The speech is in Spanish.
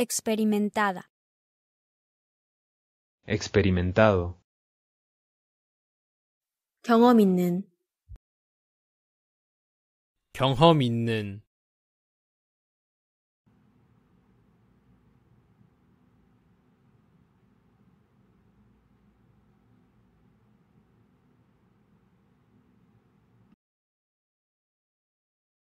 experimentada. experimentado, 경험 있는